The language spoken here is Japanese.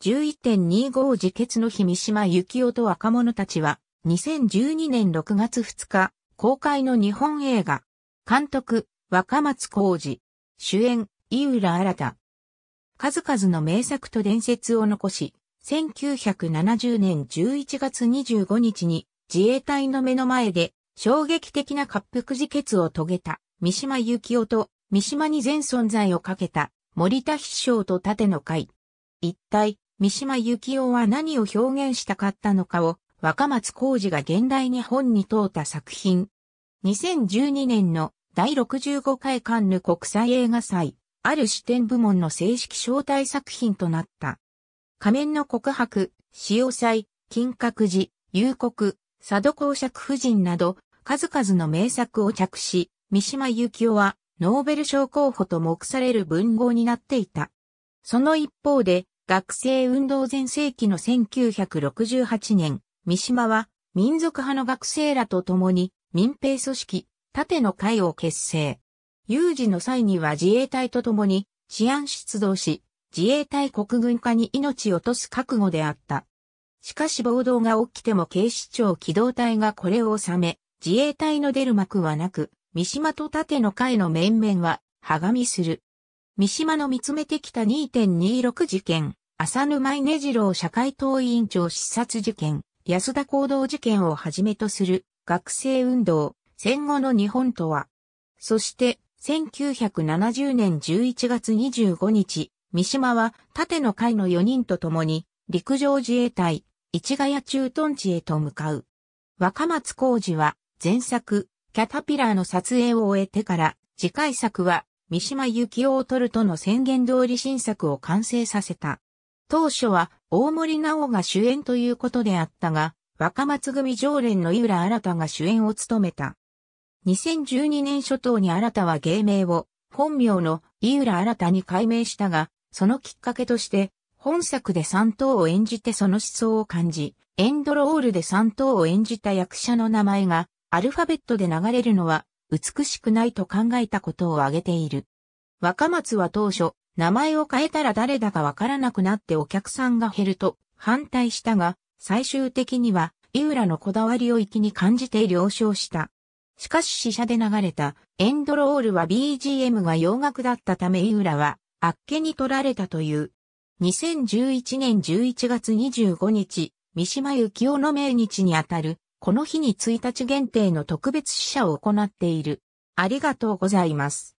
11.25自決の日三島幸紀夫と若者たちは、2012年6月2日、公開の日本映画、監督、若松浩二、主演、井浦新数々の名作と伝説を残し、1970年11月25日に自衛隊の目の前で衝撃的な滑覆自決を遂げた三島幸紀夫と三島に全存在をかけた森田必勝と盾の会。一体三島由紀夫は何を表現したかったのかを若松浩二が現代日本に問うた作品。2012年の第65回カンヌ国際映画祭、ある視点部門の正式招待作品となった。仮面の告白、潮祭、金閣寺、幽国、佐渡公爵夫人など、数々の名作を着し、三島由紀夫はノーベル賞候補と目される文豪になっていた。その一方で、学生運動全盛期の1968年、三島は民族派の学生らと共に民兵組織、盾の会を結成。有事の際には自衛隊と共に治安出動し、自衛隊国軍化に命を落とす覚悟であった。しかし暴動が起きても警視庁機動隊がこれを収め、自衛隊の出る幕はなく、三島と盾の会の面々は、はがみする。三島の見つめてきた2.26事件、浅沼稲次郎社会党委員長視察事件、安田行動事件をはじめとする学生運動、戦後の日本とは。そして、1970年11月25日、三島は縦の会の4人と共に陸上自衛隊、市ヶ谷駐屯地へと向かう。若松浩二は前作、キャタピラーの撮影を終えてから、次回作は三島由紀夫を取るとの宣言通り新作を完成させた。当初は大森直が主演ということであったが、若松組常連の井浦新が主演を務めた。2012年初頭に新は芸名を本名の井浦新に改名したが、そのきっかけとして、本作で三等を演じてその思想を感じ、エンドロールで三等を演じた役者の名前がアルファベットで流れるのは美しくないと考えたことを挙げている。若松は当初、名前を変えたら誰だかわからなくなってお客さんが減ると反対したが、最終的には、井浦のこだわりを気に感じて了承した。しかし死者で流れたエンドロールは BGM が洋楽だったため井浦はあっけに取られたという。2011年11月25日、三島幸紀夫の命日にあたるこの日に1日限定の特別試写を行っている。ありがとうございます。